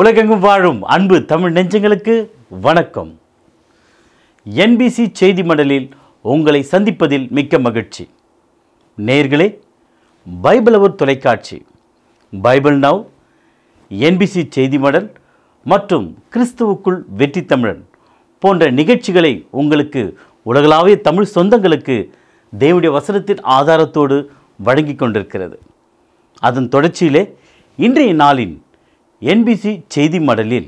உலகெங்கும் வாழும் அன்பு தமிழ் நெஞ்சங்களுக்கு வணக்கம் என்பிசி செய்தி மடலில் உங்களை சந்திப்பதில் மிக்க மகிழ்ச்சி நேர்களே பைபிள் அவர் தொலைக்காட்சி பைபிள் நவ் என்பிசி செய்தி மடல் மற்றும் கிறிஸ்துவுக்குள் வெற்றி தமிழன் போன்ற நிகழ்ச்சிகளை உங்களுக்கு உலகளாவிய தமிழ் சொந்தங்களுக்கு தேவடைய வசனத்தின் ஆதாரத்தோடு வழங்கி கொண்டிருக்கிறது அதன் தொடர்ச்சியிலே இன்றைய நாளின் என்பிசி செய்தி மடலில்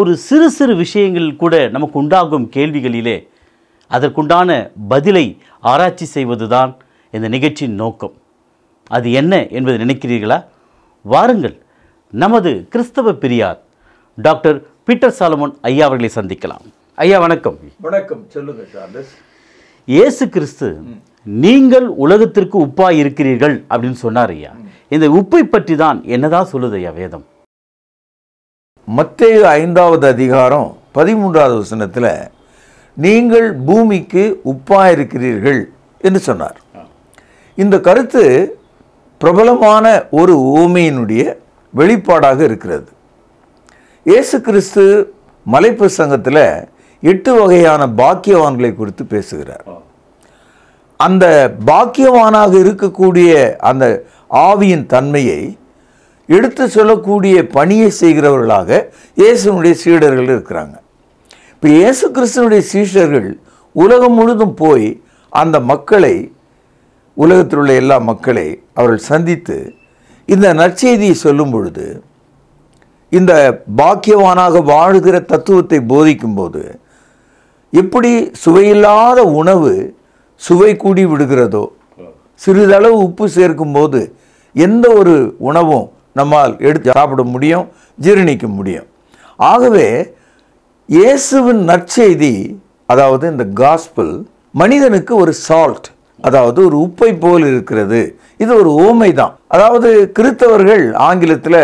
ஒரு சிறு சிறு விஷயங்கள் கூட நமக்கு உண்டாகும் கேள்விகளிலே அதற்குண்டான பதிலை ஆராய்ச்சி செய்வதுதான் இந்த நிகழ்ச்சியின் நோக்கம் அது என்ன என்பது நினைக்கிறீர்களா வாருங்கள் நமது கிறிஸ்தவ பிரியார் டாக்டர் பீட்டர் சாலமோன் ஐயா அவர்களை சந்திக்கலாம் ஐயா வணக்கம் வணக்கம் சொல்லுங்கள் இயேசு கிறிஸ்து நீங்கள் உலகத்திற்கு உப்பாய் இருக்கிறீர்கள் அப்படின்னு சொன்னார் ஐயா இந்த உப்பை பற்றி தான் என்னதான் சொல்லுது ஐயா வேதம் மத்திய ஐந்தாவது அதிகாரம் பதிமூன்றாவது வசனத்தில் நீங்கள் பூமிக்கு உப்பாக இருக்கிறீர்கள் என்று சொன்னார் இந்த கருத்து பிரபலமான ஒரு ஓமையினுடைய வெளிப்பாடாக இருக்கிறது இயேசு கிறிஸ்து மலைப்பு சங்கத்தில் எட்டு வகையான பாக்கியவான்களை குறித்து பேசுகிறார் அந்த பாக்கியவானாக இருக்கக்கூடிய அந்த ஆவியின் தன்மையை எடுத்து சொல்லக்கூடிய பணியை செய்கிறவர்களாக இயேசுனுடைய சீடர்கள் இருக்கிறாங்க இப்போ இயேசு கிறிஸ்தனுடைய சீஷர்கள் உலகம் முழுதும் போய் அந்த மக்களை உலகத்தில் உள்ள எல்லா மக்களை அவர்கள் சந்தித்து இந்த நற்செய்தியை சொல்லும் பொழுது இந்த பாக்கியவானாக வாழ்கிற தத்துவத்தை போதிக்கும்போது எப்படி சுவையில்லாத உணவு சுவை கூடி விடுகிறதோ சிறிதளவு உப்பு சேர்க்கும்போது எந்த ஒரு உணவும் நம்மால் எடுத்து சாப்பிட முடியும் ஜீரணிக்க முடியும் ஆகவே இயேசுவின் நற்செய்தி அதாவது இந்த காஸ்பிள் மனிதனுக்கு ஒரு சால்ட் அதாவது ஒரு உப்பை போல் இருக்கிறது இது ஒரு ஓமை தான் அதாவது கிறித்தவர்கள் ஆங்கிலத்தில்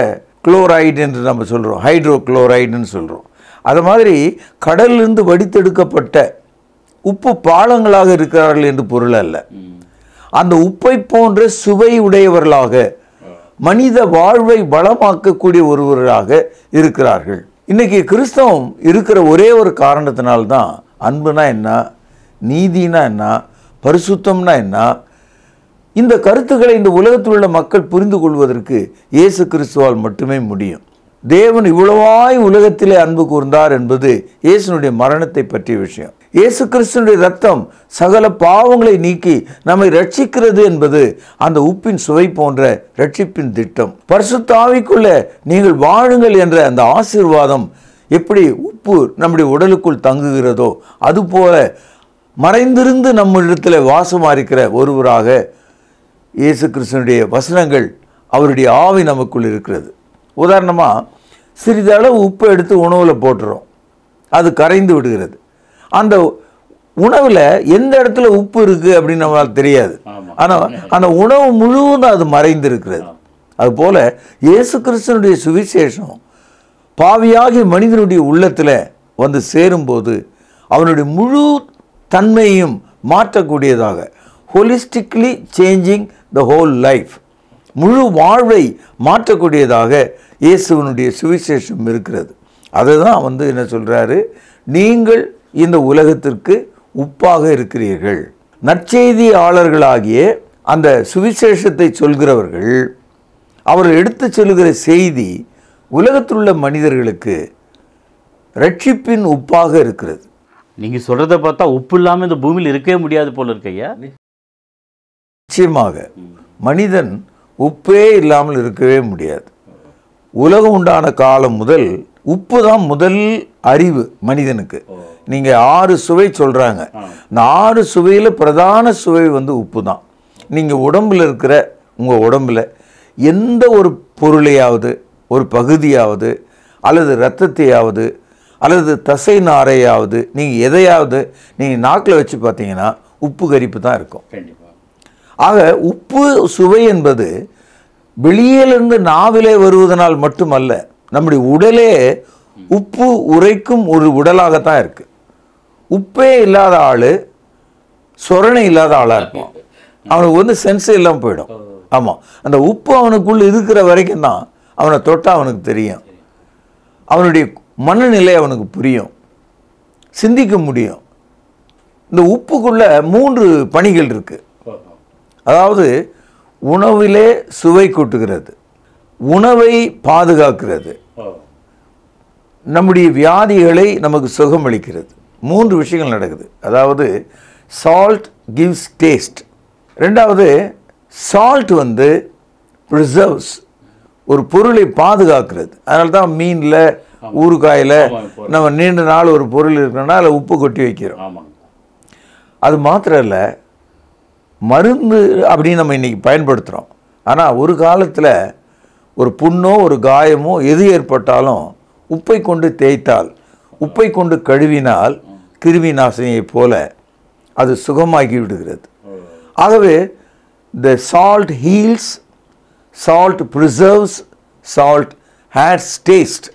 குளோரைடு என்று நம்ம சொல்கிறோம் ஹைட்ரோ குளோரைடுன்னு சொல்கிறோம் அது மாதிரி கடலிலிருந்து வடித்தெடுக்கப்பட்ட உப்பு பாலங்களாக இருக்கிறார்கள் என்று பொருள் அல்ல அந்த உப்பை போன்ற சுவை உடையவர்களாக மனித வாழ்வை வளமாக்கக்கூடிய ஒருவராக இருக்கிறார்கள் இன்றைக்கி கிறிஸ்தவம் இருக்கிற ஒரே ஒரு காரணத்தினால்தான் அன்புனா என்ன நீதினா என்ன பரிசுத்தம்னா என்ன இந்த கருத்துக்களை இந்த உலகத்தில் உள்ள மக்கள் புரிந்து கொள்வதற்கு இயேசு கிறிஸ்துவால் மட்டுமே முடியும் தேவன் இவ்வளவாய் உலகத்திலே அன்பு கூர்ந்தார் என்பது இயேசுனுடைய மரணத்தை பற்றிய விஷயம் இயேசு கிறிஸ்துனுடைய ரத்தம் சகல பாவங்களை நீக்கி நம்மை ரட்சிக்கிறது என்பது அந்த உப்பின் சுவை போன்ற ரட்சிப்பின் திட்டம் பரிசுத்தாவிக்குள்ள நீங்கள் வாழுங்கள் என்ற அந்த ஆசீர்வாதம் எப்படி உப்பு நம்முடைய உடலுக்குள் தங்குகிறதோ அதுபோல மறைந்திருந்து நம்மிடத்தில் வாசமாக இருக்கிற ஒருவராக இயேசு கிறிஸ்தனுடைய வசனங்கள் அவருடைய ஆவி நமக்குள் இருக்கிறது உதாரணமாக சிறிதளவு உப்பை எடுத்து உணவில் போட்டுறோம் அது கரைந்து விடுகிறது அந்த உணவில் எந்த இடத்துல உப்பு இருக்குது அப்படின்னு நம்மளால் தெரியாது ஆனால் அந்த உணவு முழுவதும் அது மறைந்திருக்கிறது அதுபோல் இயேசு கிறிஸ்தனுடைய சுவிசேஷம் பாவியாகி மனிதனுடைய உள்ளத்தில் வந்து சேரும்போது அவனுடைய முழு தன்மையும் மாற்றக்கூடியதாக holistically changing the whole life முழு வாழ்வை மாற்றக்கூடியதாக இயேசுவனுடைய சுவிசேஷம் இருக்கிறது அதை தான் வந்து என்ன சொல்கிறாரு நீங்கள் இந்த உலகத்திற்கு உப்பாக இருக்கிறீர்கள் நற்செய்தியாளர்களாகிய அந்த சுவிசேஷத்தை சொல்கிறவர்கள் அவர் எடுத்து செல்கிற செய்தி உலகத்திலுள்ள மனிதர்களுக்கு ரட்சிப்பின் உப்பாக இருக்கிறது நீங்கள் சொல்கிறத பார்த்தா உப்பு இல்லாமல் இந்த பூமியில் இருக்கவே முடியாது போல இருக்கையா நிச்சயமாக மனிதன் உப்பே இல்லாமல் இருக்கவே முடியாது உலகம் உண்டான காலம் முதல் உப்பு தான் முதல் அறிவு மனிதனுக்கு நீங்கள் ஆறு சுவை சொல்கிறாங்க இந்த ஆறு சுவையில் பிரதான சுவை வந்து உப்பு தான் நீங்கள் உடம்பில் இருக்கிற உங்கள் உடம்பில் எந்த ஒரு பொருளையாவது ஒரு பகுதியாவது அல்லது ரத்தத்தையாவது அல்லது தசை நாரையாவது நீங்கள் எதையாவது நீங்கள் நாக்கில் வச்சு பார்த்தீங்கன்னா உப்பு கரிப்பு தான் இருக்கும் ஆக உப்பு சுவை என்பது வெளியிலிருந்து நாவிலே வருவதனால் மட்டுமல்ல நம்முடைய உடலே உப்பு உரைக்கும் ஒரு உடலாகத்தான் இருக்குது உப்பே இல்லாத ஆள் சொரணை இல்லாத ஆளாக இருப்பான் அவனுக்கு வந்து சென்ஸ் இல்லாமல் போயிடும் ஆமாம் அந்த உப்பு அவனுக்குள்ளே இருக்கிற வரைக்கும் தான் அவனை தொட்டால் அவனுக்கு தெரியும் அவனுடைய மனநிலை அவனுக்கு புரியும் சிந்திக்க முடியும் இந்த உப்புக்குள்ளே மூன்று பணிகள் இருக்குது அதாவது உணவிலே சுவை கூட்டுகிறது உணவை பாதுகாக்கிறது நம்முடைய வியாதிகளை நமக்கு சுகமளிக்கிறது மூன்று விஷயங்கள் நடக்குது அதாவது சால்ட் கிவ்ஸ் டேஸ்ட் ரெண்டாவது சால்ட் வந்து ப்ரிசர்வ்ஸ் ஒரு பொருளை பாதுகாக்கிறது அதனால தான் மீனில் ஊறுகாயில் நம்ம நீண்ட நாள் ஒரு பொருள் இருக்கணும்னா அதில் உப்பு கொட்டி வைக்கிறோம் அது மாத்திரம் இல்லை மருந்து அப்படின்னு நம்ம இன்றைக்கி பயன்படுத்துகிறோம் ஆனால் ஒரு காலத்தில் ஒரு புண்ணோ ஒரு காயமோ எது ஏற்பட்டாலும் உப்பை கொண்டு தேய்த்தால் உப்பை கொண்டு கழுவினால் கிருமி நாசினியைப் போல அது சுகமாகி விடுகிறது ஆகவே the salt heals salt preserves salt hate taste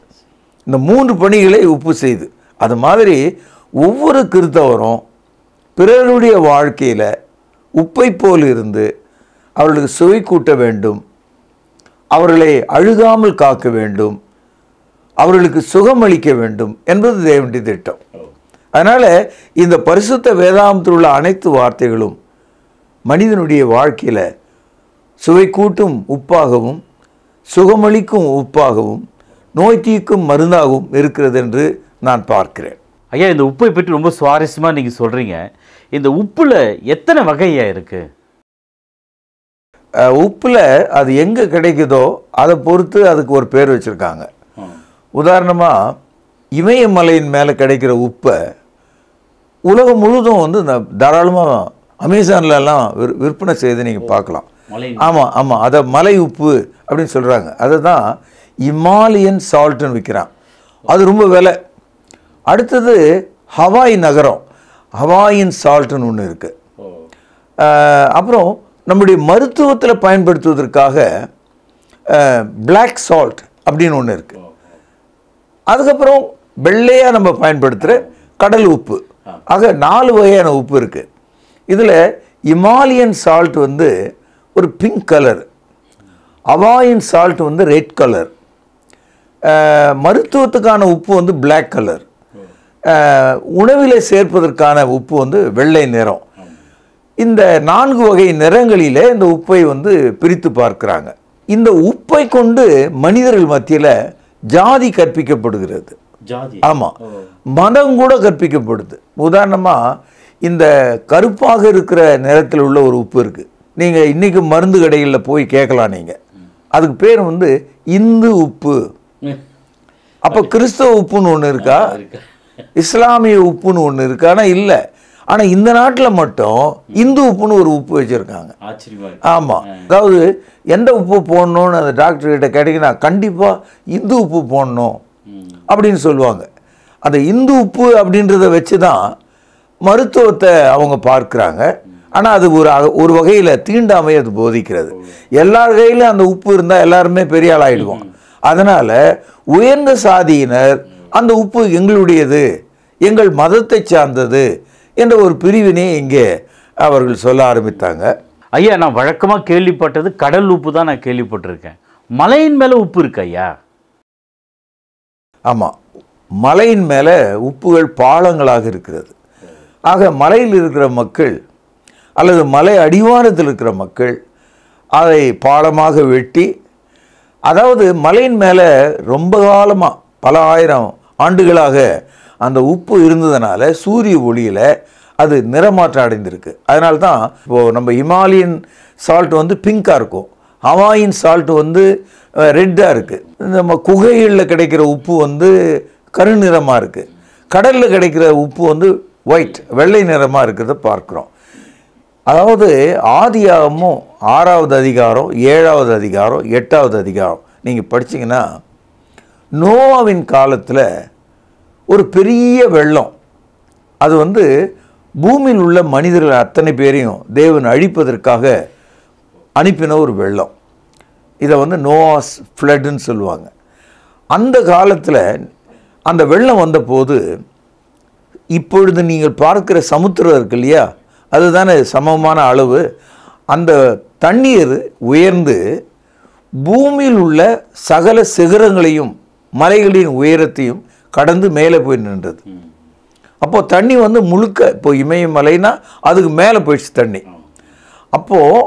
இந்த மூன்று பணிகளை உப்பு செய்து அது மாதிரி ஒவ்வொரு கிறித்தவரும் பிறருடைய வாழ்க்கையில் உப்பை போல் இருந்து அவர்களுக்கு சுவை கூட்ட வேண்டும் அவர்களை அழுகாமல் காக்க வேண்டும் அவர்களுக்கு சுகம் அளிக்க வேண்டும் என்பது தேவனுடைய திட்டம் அதனால் இந்த பரிசுத்த வேதாந்தத்தில் உள்ள அனைத்து வார்த்தைகளும் மனிதனுடைய வாழ்க்கையில் சுவை கூட்டும் உப்பாகவும் சுகமளிக்கும் உப்பாகவும் நோய் தீக்கும் மருந்தாகவும் இருக்கிறது என்று நான் பார்க்கிறேன் ஐயா இந்த உப்பை பற்றி ரொம்ப சுவாரஸ்யமாக நீங்கள் சொல்கிறீங்க இந்த உப்பில் எத்தனை வகையாக இருக்குது உப்பில் அது எங்கே கிடைக்குதோ அதை பொறுத்து அதுக்கு ஒரு பேர் வச்சுருக்காங்க உதாரணமாக இமயமலையின் மேலே கிடைக்கிற உப்பை உலகம் முழுதும் வந்து இந்த தாராளமாக அமேசான்லலாம் விற் விற்பனை செய்து நீங்கள் பார்க்கலாம் ஆமாம் ஆமாம் அதை மலை உப்பு அப்படின்னு சொல்கிறாங்க அதை தான் இமாலியன் சால்ட்டுன்னு விற்கிறான் அது ரொம்ப விலை அடுத்தது ஹவாய் நகரம் ஹவாயின் சால்ட்டுன்னு ஒன்று இருக்குது அப்புறம் நம்முடைய மருத்துவத்தில் பயன்படுத்துவதற்காக பிளாக் சால்ட் அப்படின்னு ஒன்று இருக்குது அதுக்கப்புறம் வெள்ளையாக நம்ம பயன்படுத்துகிற கடல் உப்பு ஆக நாலு வகையான உப்பு இருக்குது இதில் இமாலியன் சால்ட் வந்து ஒரு பிங்க் கலர் அவாயின் சால்ட் வந்து ரெட் கலர் மருத்துவத்துக்கான உப்பு வந்து பிளாக் கலர் உணவில் சேர்ப்பதற்கான உப்பு வந்து வெள்ளை நிறம் இந்த நான்கு வகை நிறங்களிலே இந்த உப்பை வந்து பிரித்து பார்க்குறாங்க இந்த உப்பை கொண்டு மனிதர்கள் மத்தியில் ஜாதி கற்பிக்கப்படுகிறது ஆமாம் மதம் கூட கற்பிக்கப்படுது உதாரணமாக இந்த கருப்பாக இருக்கிற நிறத்தில் உள்ள ஒரு உப்பு இருக்குது நீங்கள் இன்றைக்கும் மருந்து கடைகளில் போய் கேட்கலாம் நீங்கள் அதுக்கு பேர் வந்து இந்து உப்பு அப்போ கிறிஸ்தவ உப்புன்னு ஒன்று இருக்கா இஸ்லாமிய உப்புன்னு ஒன்று இருக்கானா இல்லை ஆனால் இந்த நாட்டில் மட்டும் இந்து உப்புன்னு ஒரு உப்பு வச்சுருக்காங்க ஆமாம் அதாவது எந்த உப்பு போடணும்னு அந்த டாக்டர்கிட்ட கேட்டிங்கன்னா கண்டிப்பாக இந்து உப்பு போடணும் அப்படின்னு சொல்லுவாங்க அந்த இந்து உப்பு அப்படின்றத வச்சு தான் மருத்துவத்தை அவங்க பார்க்குறாங்க ஆனால் அது ஒரு ஒரு வகையில் தீண்டாமை அது போதிக்கிறது எல்லா வகையிலும் அந்த உப்பு இருந்தால் எல்லாருமே பெரிய ஆள் ஆகிடுவோம் அதனால் உயர்ந்த சாதியினர் அந்த உப்பு எங்களுடையது எங்கள் மதத்தை சார்ந்தது என்ற ஒரு பிரிவினை இங்கே அவர்கள் சொல்ல ஆரம்பித்தாங்க ஐயா நான் வழக்கமாக கேள்விப்பட்டது கடல் உப்பு தான் நான் கேள்விப்பட்டிருக்கேன் மலையின் மேலே உப்பு இருக்கு ஐயா ஆமாம் மலையின் மேலே உப்புகள் பாலங்களாக இருக்கிறது ஆக மலையில் இருக்கிற மக்கள் அல்லது மலை அடிவாரத்தில் இருக்கிற மக்கள் அதை பாலமாக வெட்டி அதாவது மலையின் மேலே ரொம்ப காலமாக பல ஆயிரம் ஆண்டுகளாக அந்த உப்பு இருந்ததுனால சூரிய ஒளியில் அது நிறமாற்றம் அடைந்திருக்கு அதனால தான் இப்போது நம்ம இமாலியன் சால்ட் வந்து பிங்காக இருக்கும் ஹவாயின் சால்ட் வந்து ரெட்டாக இருக்குது நம்ம குகைகளில் கிடைக்கிற உப்பு வந்து கருநிறமாக இருக்குது கடலில் கிடைக்கிற உப்பு வந்து ஒயிட் வெள்ளை நிறமாக இருக்கிறத பார்க்குறோம் அதாவது ஆதியாகமும் ஆறாவது அதிகாரம் ஏழாவது அதிகாரம் எட்டாவது அதிகாரம் நீங்கள் படிச்சிங்கன்னா நோவாவின் காலத்தில் ஒரு பெரிய வெள்ளம் அது வந்து பூமியில் உள்ள மனிதர்கள் அத்தனை பேரையும் தேவன் அழிப்பதற்காக அனுப்பின ஒரு வெள்ளம் இதை வந்து நோவாஸ் ஃப்ளட்டுன்னு சொல்லுவாங்க அந்த காலத்தில் அந்த வெள்ளம் வந்தபோது இப்பொழுது நீங்கள் பார்க்குற சமுத்திரம் இருக்கு இல்லையா அதுதானே சமமான அளவு அந்த தண்ணீர் உயர்ந்து பூமியில் உள்ள சகல சிகரங்களையும் மலைகளின் உயரத்தையும் கடந்து மேலே போய் நின்றது அப்போது தண்ணி வந்து முழுக்க இப்போ இமயமலைனா அதுக்கு மேலே போயிடுச்சு தண்ணி அப்போது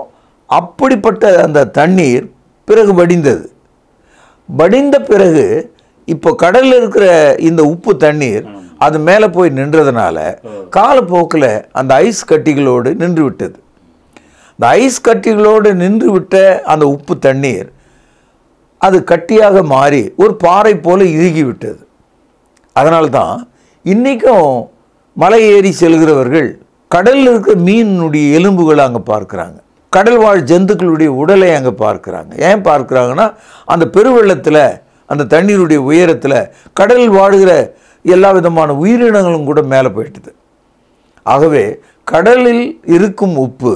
அப்படிப்பட்ட அந்த தண்ணீர் பிறகு வடிந்தது வடிந்த பிறகு இப்போ கடலில் இருக்கிற இந்த உப்பு தண்ணீர் அது மேலே போய் நின்றதுனால காலப்போக்கில் அந்த ஐஸ் கட்டிகளோடு நின்று விட்டது இந்த ஐஸ் கட்டிகளோடு நின்று விட்ட அந்த உப்பு தண்ணீர் அது கட்டியாக மாறி ஒரு பாறை போல இறுகிவிட்டது அதனால்தான் இன்றைக்கும் மலை ஏறி செல்கிறவர்கள் கடலில் இருக்க மீனுடைய எலும்புகளை அங்கே பார்க்குறாங்க கடல் வாழ் ஜந்துக்களுடைய உடலை அங்கே பார்க்குறாங்க ஏன் பார்க்குறாங்கன்னா அந்த பெருவெள்ளத்தில் அந்த தண்ணீருடைய உயரத்தில் கடல் வாழுகிற எல்லா விதமான உயிரினங்களும் கூட மேலே போயிட்டுது ஆகவே கடலில் இருக்கும் உப்பு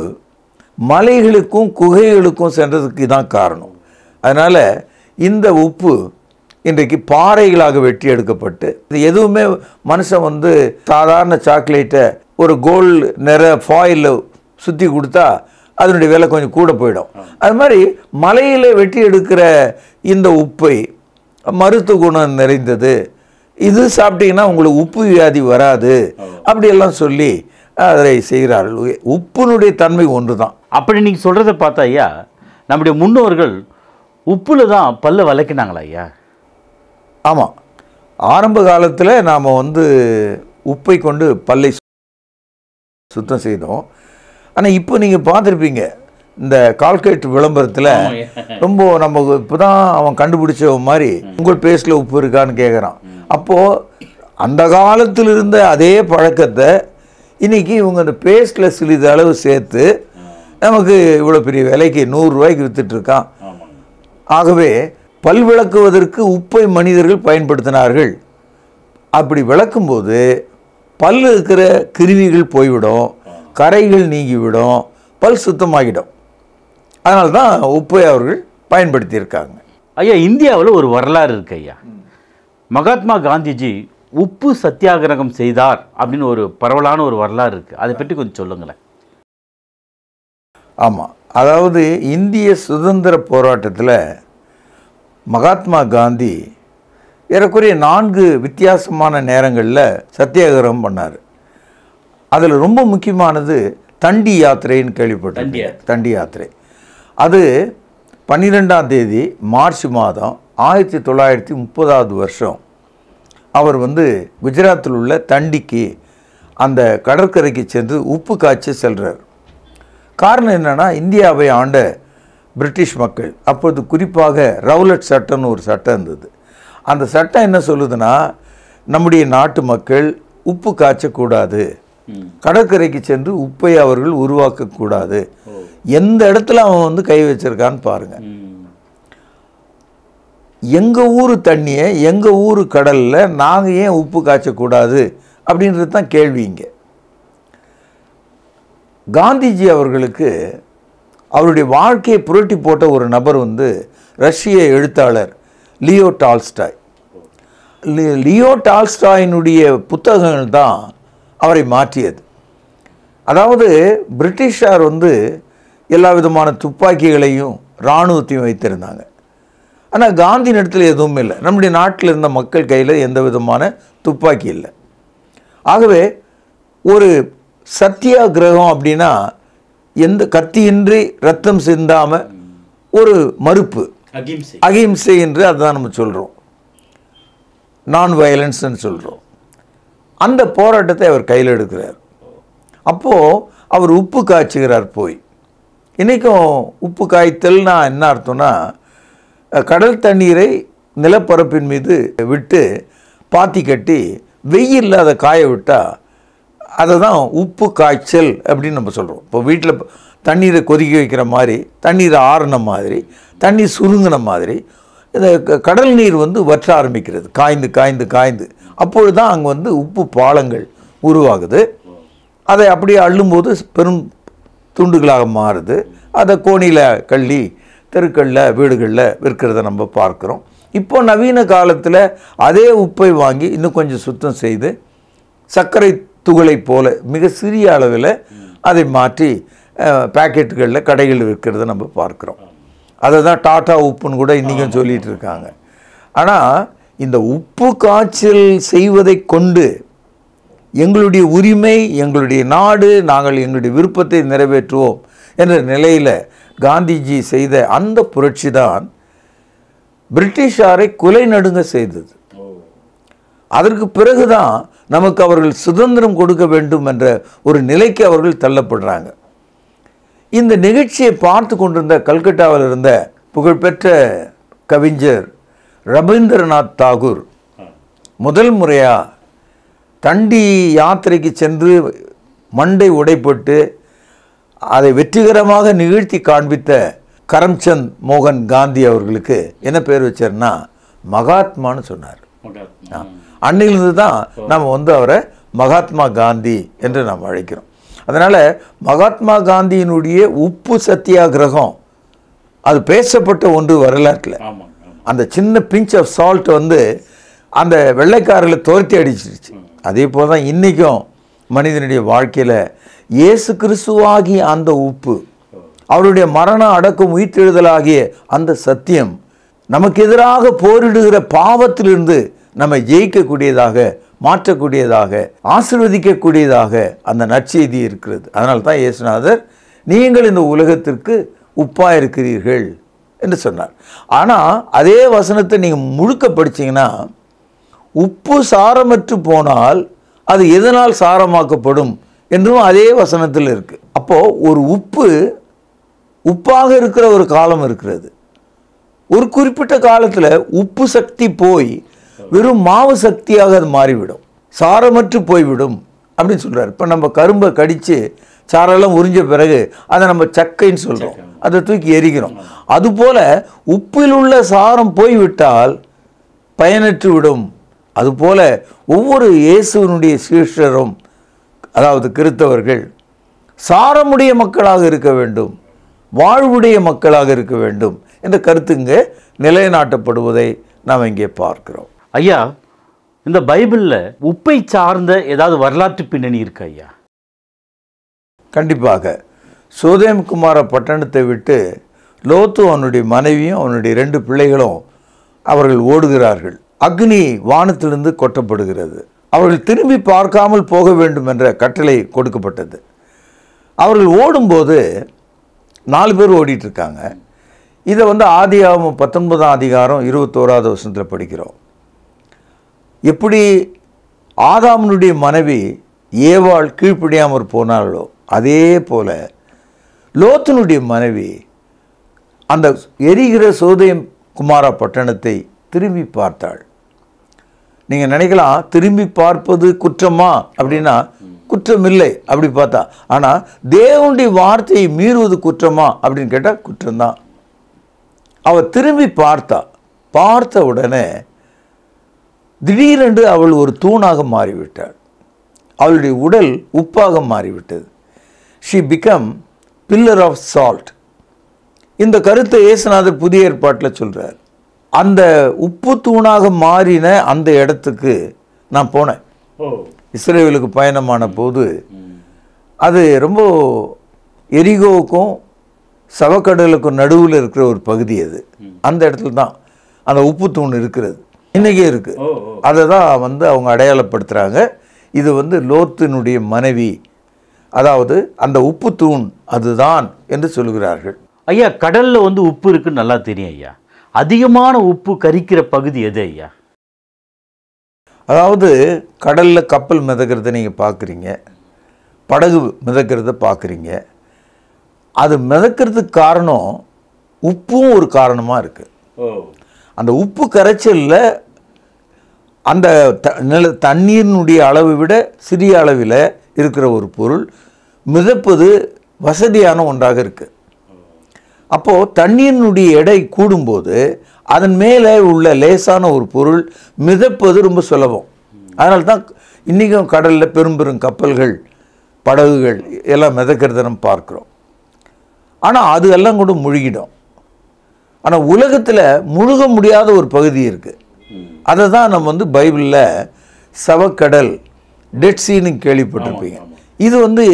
மலைகளுக்கும் குகைகளுக்கும் சென்றதுக்கு தான் காரணம் அதனால் இந்த உப்பு இன்றைக்கு பாறைகளாக வெட்டி எடுக்கப்பட்டு இது எதுவுமே மனுஷன் வந்து சாதாரண சாக்லேட்டை ஒரு கோல்டு நிற ஃபாயில் சுற்றி கொடுத்தா அதனுடைய விலை கொஞ்சம் கூட போயிடும் அது மாதிரி மலையில் வெட்டி எடுக்கிற இந்த உப்பை மருத்துவ குணம் நிறைந்தது இது சாப்பிட்டீங்கன்னா உங்களுக்கு உப்பு வியாதி வராது அப்படியெல்லாம் சொல்லி அதை செய்கிறார்கள் உப்புனுடைய தன்மை ஒன்று தான் அப்படி நீங்கள் சொல்கிறத பார்த்தா ஐயா நம்முடைய முன்னோர்கள் உப்பில் தான் பல்ல வளர்க்கினாங்களா ஐயா ஆமாம் ஆரம்ப காலத்தில் நாம் வந்து உப்பை கொண்டு பல்லை சுத்தம் செய்தோம் ஆனால் இப்போ நீங்கள் பார்த்துருப்பீங்க இந்த கால்கேட் விளம்பரத்தில் ரொம்ப நம்ம இப்போ தான் அவன் கண்டுபிடிச்ச மாதிரி உங்கள் பேஸில் உப்பு இருக்கான்னு கேட்குறான் அப்போது அந்த காலத்தில் இருந்த அதே பழக்கத்தை இன்றைக்கி இவங்க அந்த பேஸ்டில் சிறிது அளவு சேர்த்து நமக்கு இவ்வளோ பெரிய விலைக்கு நூறுரூவாய்க்கு விற்றுட்ருக்கான் ஆகவே பல் விளக்குவதற்கு உப்பை மனிதர்கள் பயன்படுத்தினார்கள் அப்படி விளக்கும்போது பல் இருக்கிற கிருமிகள் போய்விடும் கரைகள் நீங்கிவிடும் பல் சுத்தமாகிடும் அதனால தான் உப்பை அவர்கள் பயன்படுத்தியிருக்காங்க ஐயா இந்தியாவில் ஒரு வரலாறு இருக்கு ஐயா மகாத்மா காந்திஜி உப்பு சத்தியாகிரகம் செய்தார் அப்படின்னு ஒரு பரவலான ஒரு வரலாறு இருக்குது அதை பற்றி கொஞ்சம் சொல்லுங்களேன் ஆமாம் அதாவது இந்திய சுதந்திர போராட்டத்தில் மகாத்மா காந்தி ஏறக்குறைய நான்கு வித்தியாசமான நேரங்களில் சத்தியாகிரகம் பண்ணார் அதில் ரொம்ப முக்கியமானது தண்டி யாத்திரைன்னு கேள்விப்பட்டேன் தண்டி யாத்திரை அது பன்னிரெண்டாம் தேதி மார்ச் மாதம் ஆயிரத்தி தொள்ளாயிரத்தி முப்பதாவது வருஷம் அவர் வந்து குஜராத்தில் உள்ள தண்டிக்கு அந்த கடற்கரைக்கு சென்று உப்பு காய்ச்சி செல்கிறார் காரணம் என்னென்னா இந்தியாவை ஆண்ட பிரிட்டிஷ் மக்கள் அப்போது குறிப்பாக ரவுலட் சட்டம்னு ஒரு சட்டம் இருந்தது அந்த சட்டம் என்ன சொல்லுதுன்னா நம்முடைய நாட்டு மக்கள் உப்பு காய்ச்சக்கூடாது கடற்கரைக்கு சென்று உப்பை அவர்கள் உருவாக்கக்கூடாது எந்த இடத்துல அவன் வந்து கை வச்சிருக்கான்னு பாருங்க எங்கள் ஊர் தண்ணியை எங்கள் ஊர் கடலில் நாங்கள் ஏன் உப்பு காய்ச்சக்கூடாது அப்படின்றது தான் கேள்வி இங்கே காந்திஜி அவர்களுக்கு அவருடைய வாழ்க்கையை புரட்டி போட்ட ஒரு நபர் வந்து ரஷ்ய எழுத்தாளர் லியோ டால்ஸ்டாய் லியோ டால்ஸ்டாயினுடைய புத்தகங்கள் தான் அவரை மாற்றியது அதாவது பிரிட்டிஷார் வந்து எல்லா விதமான துப்பாக்கிகளையும் இராணுவத்தையும் வைத்திருந்தாங்க ஆனால் காந்தி இடத்துல எதுவும் இல்லை நம்முடைய நாட்டில் இருந்த மக்கள் கையில் எந்த விதமான துப்பாக்கி இல்லை ஆகவே ஒரு சத்தியாகிரகம் அப்படின்னா எந்த கத்தியின்றி ரத்தம் சிந்தாமல் ஒரு மறுப்பு அகிம்சை என்று அதுதான் நம்ம சொல்கிறோம் நான் வயலன்ஸ்ன்னு சொல்கிறோம் அந்த போராட்டத்தை அவர் கையில் எடுக்கிறார் அப்போது அவர் உப்பு காய்ச்சுகிறார் போய் இன்றைக்கும் உப்பு காய்த்தல்னா என்ன அர்த்தம்னா கடல் தண்ணீரை நிலப்பரப்பின் மீது விட்டு பாத்தி கட்டி வெயில் அதை காய விட்டால் அதை தான் உப்பு காய்ச்சல் அப்படின்னு நம்ம சொல்கிறோம் இப்போ வீட்டில் தண்ணீரை கொதிக்க வைக்கிற மாதிரி தண்ணீரை ஆறின மாதிரி தண்ணி சுருங்கின மாதிரி இந்த கடல் நீர் வந்து வற்ற ஆரம்பிக்கிறது காய்ந்து காய்ந்து காய்ந்து அப்பொழுது தான் அங்கே வந்து உப்பு பாலங்கள் உருவாகுது அதை அப்படியே அள்ளும்போது பெரும் துண்டுகளாக மாறுது அதை கோணியில் கள்ளி தெருக்களில் வீடுகளில் விற்கிறத நம்ம பார்க்குறோம் இப்போ நவீன காலத்தில் அதே உப்பை வாங்கி இன்னும் கொஞ்சம் சுத்தம் செய்து சர்க்கரை துகளை போல மிக சிறிய அளவில் அதை மாற்றி பேக்கெட்டுகளில் கடையில் விற்கிறத நம்ம பார்க்குறோம் அதை தான் டாட்டா உப்புன்னு கூட இன்றைக்கும் சொல்லிகிட்டு இருக்காங்க ஆனால் இந்த உப்பு காய்ச்சல் செய்வதை கொண்டு எங்களுடைய உரிமை எங்களுடைய நாடு நாங்கள் எங்களுடைய விருப்பத்தை நிறைவேற்றுவோம் என்ற நிலையில் காந்திஜி செய்த அந்த புரட்சி தான் பிரிட்டிஷாரை குலை நடுங்க செய்தது அதற்கு பிறகுதான் நமக்கு அவர்கள் சுதந்திரம் கொடுக்க வேண்டும் என்ற ஒரு நிலைக்கு அவர்கள் தள்ளப்படுறாங்க இந்த நிகழ்ச்சியை பார்த்து கொண்டிருந்த கல்கட்டாவில் இருந்த புகழ்பெற்ற கவிஞர் ரவீந்திரநாத் தாகூர் முதல் முறையாக தண்டி யாத்திரைக்கு சென்று மண்டை உடைப்பட்டு அதை வெற்றிகரமாக நிகழ்த்தி காண்பித்த கரம்சந்த் மோகன் காந்தி அவர்களுக்கு என்ன பேர் வச்சார்னா மகாத்மான்னு சொன்னார் அன்னையிலிருந்து தான் நாம் வந்து அவரை மகாத்மா காந்தி என்று நாம் அழைக்கிறோம் அதனால் மகாத்மா காந்தியினுடைய உப்பு சத்தியாகிரகம் அது பேசப்பட்ட ஒன்று வரலாற்றில் அந்த சின்ன பிஞ்ச் ஆஃப் சால்ட் வந்து அந்த வெள்ளைக்காரில் துரத்தி அடிச்சிருச்சு அதே போல் தான் இன்றைக்கும் மனிதனுடைய வாழ்க்கையில் இயேசு கிறிஸ்துவாகி அந்த உப்பு அவருடைய மரணம் அடக்கும் உயிர்த்தெழுதலாகிய அந்த சத்தியம் நமக்கு எதிராக போரிடுகிற பாவத்திலிருந்து நம்ம ஜெயிக்கக்கூடியதாக மாற்றக்கூடியதாக ஆசிர்வதிக்கக்கூடியதாக அந்த நற்செய்தி இருக்கிறது அதனால தான் இயேசுநாதர் நீங்கள் இந்த உலகத்திற்கு உப்பாக இருக்கிறீர்கள் என்று சொன்னார் ஆனால் அதே வசனத்தை நீங்கள் முழுக்க படித்தீங்கன்னா உப்பு சாரமற்று போனால் அது எதனால் சாரமாக்கப்படும் என்றும் அதே வசனத்தில் இருக்குது அப்போது ஒரு உப்பு உப்பாக இருக்கிற ஒரு காலம் இருக்கிறது ஒரு குறிப்பிட்ட காலத்தில் உப்பு சக்தி போய் வெறும் மாவு சக்தியாக அது மாறிவிடும் சாரமற்று போய்விடும் அப்படின்னு சொல்கிறார் இப்போ நம்ம கரும்பை கடித்து சாரெல்லாம் உறிஞ்ச பிறகு அதை நம்ம சக்கைன்னு சொல்கிறோம் அதை தூக்கி எரிக்கிறோம் அதுபோல் உப்பில் உள்ள சாரம் போய்விட்டால் பயனற்று விடும் அதுபோல் ஒவ்வொரு இயேசுவனுடைய சீஷரும் அதாவது கிறித்தவர்கள் சாரமுடைய மக்களாக இருக்க வேண்டும் வாழ்வுடைய மக்களாக இருக்க வேண்டும் என்ற கருத்துங்க நிலைநாட்டப்படுவதை நாம் இங்கே பார்க்கிறோம் ஐயா இந்த பைபிளில் உப்பை சார்ந்த ஏதாவது வரலாற்று பின்னணி இருக்கு ஐயா கண்டிப்பாக சோதேம்குமார பட்டணத்தை விட்டு லோத்து அவனுடைய மனைவியும் அவனுடைய ரெண்டு பிள்ளைகளும் அவர்கள் ஓடுகிறார்கள் அக்னி வானத்திலிருந்து கொட்டப்படுகிறது அவர்கள் திரும்பி பார்க்காமல் போக வேண்டும் என்ற கட்டளை கொடுக்கப்பட்டது அவர்கள் ஓடும்போது நாலு பேர் ஓடிட்டுருக்காங்க இதை வந்து ஆகும் பத்தொன்பதாம் அதிகாரம் இருபத்தோராவது வருஷத்தில் படிக்கிறோம் எப்படி ஆதாமனுடைய மனைவி ஏவாள் கீழ்ப்பிடியாமற் போனாளோ அதே போல் லோத்தனுடைய மனைவி அந்த எரிகிற சோதயம் குமாரா பட்டணத்தை திரும்பி பார்த்தாள் நீங்கள் நினைக்கலாம் திரும்பி பார்ப்பது குற்றமா அப்படின்னா குற்றமில்லை அப்படி பார்த்தா ஆனால் தேவனுடைய வார்த்தையை மீறுவது குற்றமா அப்படின்னு கேட்டால் குற்றம்தான் அவள் திரும்பி பார்த்தா பார்த்த உடனே திடீரென்று அவள் ஒரு தூணாக மாறிவிட்டாள் அவளுடைய உடல் உப்பாக மாறிவிட்டது she become pillar of salt இந்த கருத்தை இயேசுநாதர் புதிய ஏற்பாட்டில் சொல்கிறார் அந்த உப்பு தூணாக மாறின அந்த இடத்துக்கு நான் போனேன் இஸ்ரேலுக்கு பயணமான போது அது ரொம்ப எரிகோவுக்கும் சவக்கடலுக்கும் நடுவில் இருக்கிற ஒரு பகுதி அது அந்த இடத்துல தான் அந்த உப்பு தூண் இருக்கிறது இன்றைக்கே இருக்குது அதை தான் வந்து அவங்க அடையாளப்படுத்துகிறாங்க இது வந்து லோத்தினுடைய மனைவி அதாவது அந்த உப்பு தூண் அதுதான் என்று சொல்கிறார்கள் ஐயா கடலில் வந்து உப்பு இருக்குன்னு நல்லா தெரியும் ஐயா அதிகமான உப்பு கரிக்கிற பகுதி எது ஐயா அதாவது கடலில் கப்பல் மிதக்கிறத நீங்கள் பார்க்குறீங்க படகு மிதக்கிறத பார்க்குறீங்க அது மிதக்கிறதுக்கு காரணம் உப்பும் ஒரு காரணமாக இருக்குது அந்த உப்பு கரைச்சலில் அந்த த நில தண்ணீரினுடைய அளவை விட சிறிய அளவில் இருக்கிற ஒரு பொருள் மிதப்பது வசதியான ஒன்றாக இருக்குது அப்போது தண்ணீரினுடைய எடை கூடும்போது அதன் மேலே உள்ள லேசான ஒரு பொருள் மிதப்பது ரொம்ப சுலபம் அதனால தான் இன்றைக்கும் கடலில் பெரும் பெரும் கப்பல்கள் படகுகள் எல்லாம் மிதக்கிறத நம்ம பார்க்குறோம் ஆனால் அது எல்லாம் கூட முழுகிடும் ஆனால் உலகத்தில் முழுக முடியாத ஒரு பகுதி இருக்குது அதை தான் நம்ம வந்து பைபிளில் சவக்கடல் டெட் சீனு கேள்விப்பட்டிருப்பீங்க இது வந்து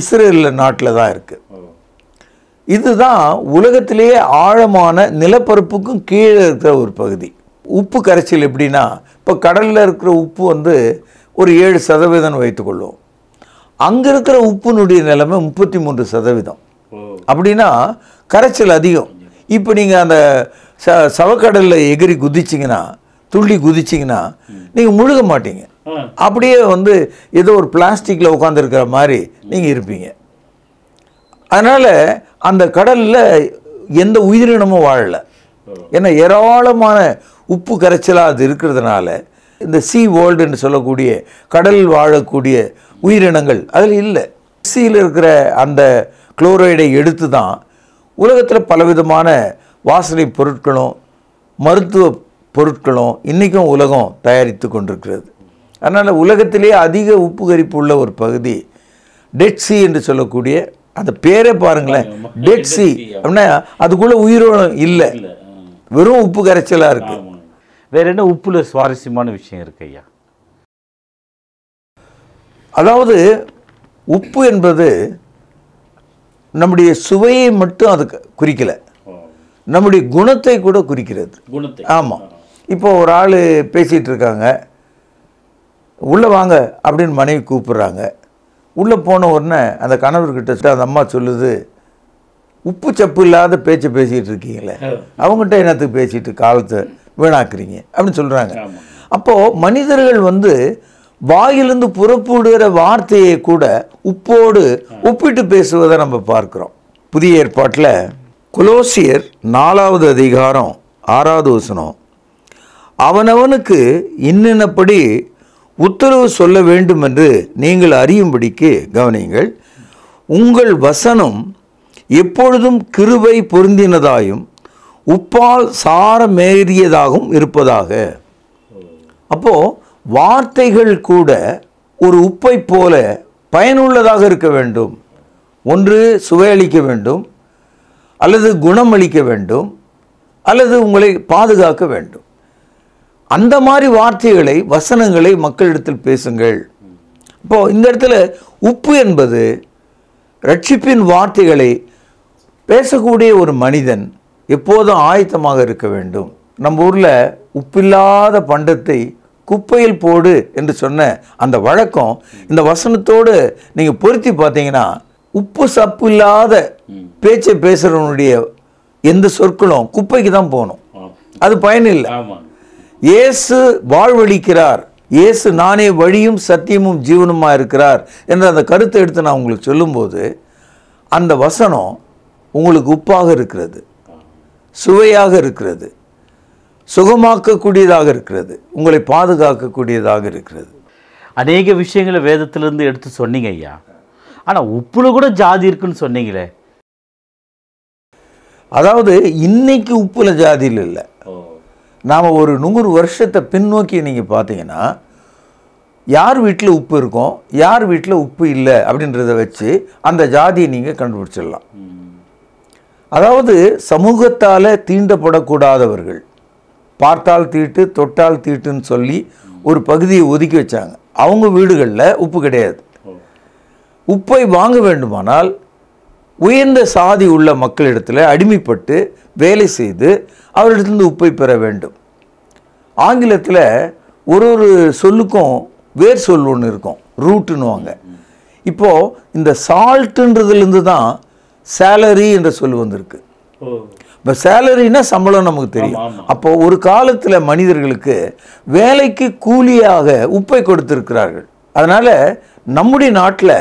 இஸ்ரேலில் நாட்டில் தான் இருக்குது இதுதான் உலகத்திலேயே ஆழமான நிலப்பரப்புக்கும் கீழே இருக்கிற ஒரு பகுதி உப்பு கரைச்சல் எப்படின்னா இப்போ கடலில் இருக்கிற உப்பு வந்து ஒரு ஏழு சதவீதம் வைத்துக்கொள்வோம் அங்கே இருக்கிற உப்புனுடைய நிலைமை முப்பத்தி மூன்று சதவீதம் அப்படின்னா கரைச்சல் அதிகம் இப்போ நீங்கள் அந்த ச சவக்கடலில் எகிரி குதிச்சிங்கன்னா துள்ளி குதிச்சிங்கன்னா நீங்கள் முழுக மாட்டீங்க அப்படியே வந்து ஏதோ ஒரு பிளாஸ்டிக்கில் உட்காந்துருக்கிற மாதிரி நீங்கள் இருப்பீங்க அதனால் அந்த கடலில் எந்த உயிரினமும் வாழலை ஏன்னா ஏராளமான உப்பு கரைச்சலாக அது இருக்கிறதுனால இந்த சி வேர்ல்டுன்னு சொல்லக்கூடிய கடல் வாழக்கூடிய உயிரினங்கள் அதில் இல்லை சியில் இருக்கிற அந்த குளோரைடை எடுத்து தான் உலகத்தில் பலவிதமான வாசனை பொருட்களும் மருத்துவ பொருட்களும் இன்றைக்கும் உலகம் தயாரித்து கொண்டிருக்கிறது அதனால் உலகத்திலே அதிக உப்பு கரிப்பு உள்ள ஒரு பகுதி டெட் சி என்று சொல்லக்கூடிய அந்த பேரே பாருங்களேன் டெட் சி அப்படின்னா அதுக்குள்ளே உயிரோணம் இல்லை வெறும் உப்பு கரைச்சலாக இருக்குது வேறு என்ன உப்பில் சுவாரஸ்யமான விஷயம் இருக்கு ஐயா அதாவது உப்பு என்பது நம்முடைய சுவையை மட்டும் அதுக்கு குறிக்கலை நம்முடைய குணத்தை கூட குறிக்கிறது குணத்தை ஆமாம் இப்போ ஒரு ஆள் பேசிகிட்டு இருக்காங்க உள்ளே வாங்க அப்படின்னு மனைவி கூப்பிட்றாங்க உள்ளே போன உடனே அந்த கணவர்கிட்ட அந்த அம்மா சொல்லுது உப்பு சப்பு இல்லாத பேச்சை பேசிகிட்டு இருக்கீங்களே அவங்ககிட்ட என்னத்துக்கு பேசிட்டு காலத்தை வீணாக்குறீங்க அப்படின்னு சொல்கிறாங்க அப்போது மனிதர்கள் வந்து வாயிலிருந்து புறப்படுகிற வார்த்தையை கூட உப்போடு ஒப்பிட்டு பேசுவதை நம்ம பார்க்குறோம் புதிய ஏற்பாட்டில் குலோசியர் நாலாவது அதிகாரம் ஆறாவது வசனம் அவனவனுக்கு இன்னினப்படி உத்தரவு சொல்ல வேண்டும் என்று நீங்கள் அறியும்படிக்கு கவனியுங்கள் உங்கள் வசனம் எப்பொழுதும் கிருவை பொருந்தினதாயும் உப்பால் சாரமேறியதாகவும் இருப்பதாக அப்போது வார்த்தைகள் கூட ஒரு உப்பை போல பயனுள்ளதாக இருக்க வேண்டும் ஒன்று சுவையளிக்க வேண்டும் அல்லது குணமளிக்க வேண்டும் அல்லது உங்களை பாதுகாக்க வேண்டும் அந்த மாதிரி வார்த்தைகளை வசனங்களை மக்களிடத்தில் பேசுங்கள் இப்போது இந்த இடத்துல உப்பு என்பது ரட்சிப்பின் வார்த்தைகளை பேசக்கூடிய ஒரு மனிதன் எப்போதும் ஆயத்தமாக இருக்க வேண்டும் நம்ம ஊரில் உப்பில்லாத பண்டத்தை குப்பையில் போடு என்று சொன்ன அந்த வழக்கம் இந்த வசனத்தோடு நீங்கள் பொருத்தி பார்த்தீங்கன்னா உப்பு சப்பு இல்லாத பேச்சை பேசுகிறவனுடைய எந்த சொற்களும் குப்பைக்கு தான் போகணும் அது பயனில்லை ஏசு வாழ்வழிக்கிறார் இயேசு நானே வழியும் சத்தியமும் ஜீவனுமாக இருக்கிறார் என்ற அந்த கருத்தை எடுத்து நான் உங்களுக்கு சொல்லும்போது அந்த வசனம் உங்களுக்கு உப்பாக இருக்கிறது சுவையாக இருக்கிறது சுகமாக்கக்கூடியதாக இருக்கிறது உங்களை பாதுகாக்கக்கூடியதாக இருக்கிறது அநேக விஷயங்களை வேதத்திலிருந்து எடுத்து சொன்னீங்க ஐயா ஆனால் உப்புல கூட ஜாதி இருக்குன்னு சொன்னீங்களே அதாவது இன்னைக்கு உப்புல ஜாதியில் இல்லை நாம் ஒரு நூறு வருஷத்தை பின்னோக்கி நீங்கள் பார்த்தீங்கன்னா யார் வீட்டில் உப்பு இருக்கும் யார் வீட்டில் உப்பு இல்லை அப்படின்றத வச்சு அந்த ஜாதியை நீங்கள் கண்டுபிடிச்சிடலாம் அதாவது சமூகத்தால் தீண்டப்படக்கூடாதவர்கள் பார்த்தால் தீட்டு தொட்டால் தீட்டுன்னு சொல்லி ஒரு பகுதியை ஒதுக்கி வச்சாங்க அவங்க வீடுகளில் உப்பு கிடையாது உப்பை வாங்க வேண்டுமானால் உயர்ந்த சாதி உள்ள மக்களிடத்தில் அடிமைப்பட்டு வேலை செய்து அவரிடத்திலிருந்து உப்பை பெற வேண்டும் ஆங்கிலத்தில் ஒரு ஒரு சொல்லுக்கும் வேர் சொல் ஒன்று இருக்கும் ரூட்டுன்னுவாங்க இப்போது இந்த சால்ட்டுன்றதுலேருந்து தான் சேலரி என்ற சொல் வந்திருக்கு இப்போ சேலரினா சம்பளம் நமக்கு தெரியும் அப்போ ஒரு காலத்தில் மனிதர்களுக்கு வேலைக்கு கூலியாக உப்பை கொடுத்துருக்கிறார்கள் அதனால் நம்முடைய நாட்டில்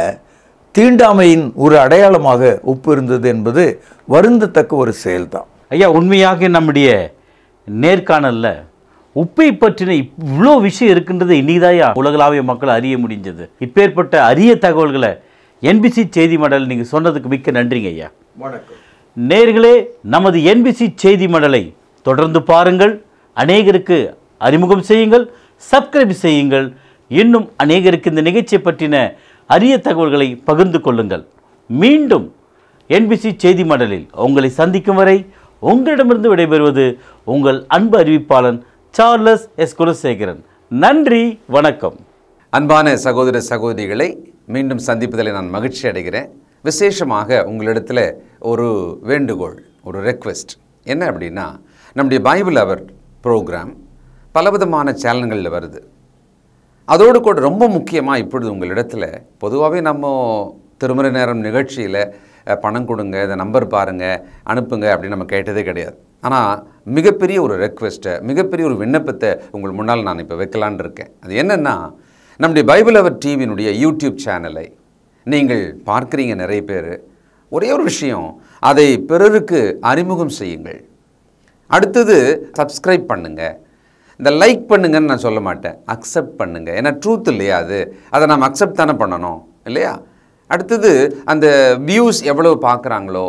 தீண்டாமையின் ஒரு அடையாளமாக ஒப்பு இருந்தது என்பது வருந்தத்தக்க ஒரு செயல்தான் ஐயா உண்மையாக நம்முடைய நேர்காணலில் உப்பை பற்றின இவ்வளோ விஷயம் இருக்கின்றது இன்னிதாயா உலகளாவிய மக்கள் அறிய முடிஞ்சது இப்பேற்பட்ட அரிய தகவல்களை என்பிசி செய்தி மடல் நீங்கள் சொன்னதுக்கு மிக்க நன்றிங்க ஐயா வணக்கம் நேர்களே நமது என்பிசி செய்தி மடலை தொடர்ந்து பாருங்கள் அநேகருக்கு அறிமுகம் செய்யுங்கள் சப்ஸ்கிரைப் செய்யுங்கள் இன்னும் அநேகருக்கு இந்த நிகழ்ச்சியை பற்றின அரிய தகவல்களை பகிர்ந்து கொள்ளுங்கள் மீண்டும் என்பிசி செய்தி மடலில் உங்களை சந்திக்கும் வரை உங்களிடமிருந்து விடைபெறுவது உங்கள் அன்பு அறிவிப்பாளன் சார்லஸ் எஸ் குலசேகரன் நன்றி வணக்கம் அன்பான சகோதர சகோதரிகளை மீண்டும் சந்திப்பதில் நான் மகிழ்ச்சி அடைகிறேன் விசேஷமாக உங்களிடத்தில் ஒரு வேண்டுகோள் ஒரு ரெக்வெஸ்ட் என்ன அப்படின்னா நம்முடைய பைபிள் அவர் ப்ரோக்ராம் பலவிதமான சேனல்களில் வருது அதோடு கூட ரொம்ப முக்கியமாக இப்பொழுது உங்களிடத்தில் பொதுவாகவே நம்ம திருமண நேரம் நிகழ்ச்சியில் பணம் கொடுங்க இந்த நம்பர் பாருங்கள் அனுப்புங்க அப்படின்னு நம்ம கேட்டதே கிடையாது ஆனால் மிகப்பெரிய ஒரு ரெக்வெஸ்ட்டை மிகப்பெரிய ஒரு விண்ணப்பத்தை உங்கள் முன்னால் நான் இப்போ வைக்கலான் இருக்கேன் அது என்னென்னா நம்முடைய பைபிள் அவர் டிவியினுடைய யூடியூப் சேனலை நீங்கள் பார்க்குறீங்க நிறைய பேர் ஒரே ஒரு விஷயம் அதை பிறருக்கு அறிமுகம் செய்யுங்கள் அடுத்தது சப்ஸ்கிரைப் பண்ணுங்கள் இந்த லைக் பண்ணுங்கன்னு நான் சொல்ல மாட்டேன் அக்செப்ட் பண்ணுங்கள் ஏன்னா ட்ரூத் இல்லையா அது அதை நம்ம அக்செப்ட் தானே பண்ணணும் இல்லையா அடுத்தது அந்த வியூஸ் எவ்வளோ பார்க்குறாங்களோ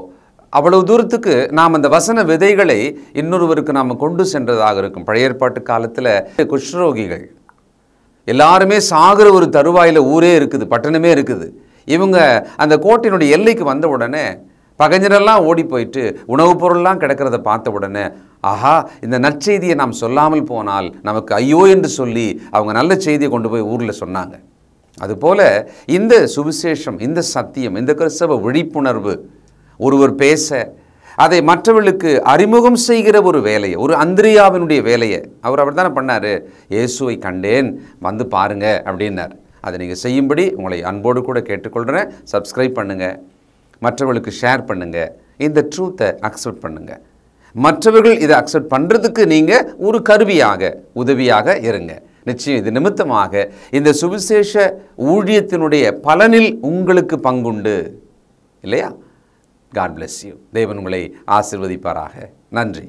அவ்வளவு தூரத்துக்கு நாம் அந்த வசன விதைகளை இன்னொருவருக்கு நாம் கொண்டு சென்றதாக இருக்கும் பழைய ஏற்பாட்டு காலத்தில் குஷ்ரோகிகள் எல்லாருமே சாகிற ஒரு தருவாயில் ஊரே இருக்குது பட்டணமே இருக்குது இவங்க அந்த கோட்டையினுடைய எல்லைக்கு வந்த உடனே பகைஞரெல்லாம் ஓடி போயிட்டு உணவுப் பொருள்லாம் கிடக்கிறத பார்த்த உடனே ஆஹா இந்த நற்செய்தியை நாம் சொல்லாமல் போனால் நமக்கு ஐயோ என்று சொல்லி அவங்க நல்ல செய்தியை கொண்டு போய் ஊரில் சொன்னாங்க அதுபோல் இந்த சுவிசேஷம் இந்த சத்தியம் இந்த கிறிஸ்தவ விழிப்புணர்வு ஒருவர் பேச அதை மற்றவர்களுக்கு அறிமுகம் செய்கிற ஒரு வேலையை ஒரு அந்திரியாவினுடைய வேலையை அவர் அவர் தானே பண்ணார் இயேசுவை கண்டேன் வந்து பாருங்கள் அப்படின்னார் அதை நீங்கள் செய்யும்படி உங்களை அன்போடு கூட கேட்டுக்கொள்கிறேன் சப்ஸ்கிரைப் பண்ணுங்கள் மற்றவர்களுக்கு ஷேர் பண்ணுங்கள் இந்த ட்ரூத்தை அக்செப்ட் பண்ணுங்கள் மற்றவர்கள் இதை அக்செப்ட் பண்ணுறதுக்கு நீங்கள் ஒரு கருவியாக உதவியாக இருங்க நிச்சயம் இது நிமித்தமாக இந்த சுவிசேஷ ஊழியத்தினுடைய பலனில் உங்களுக்கு பங்குண்டு இல்லையா காட் பிளஸ் யூ தேவன் உங்களை ஆசிர்வதிப்பாராக நன்றி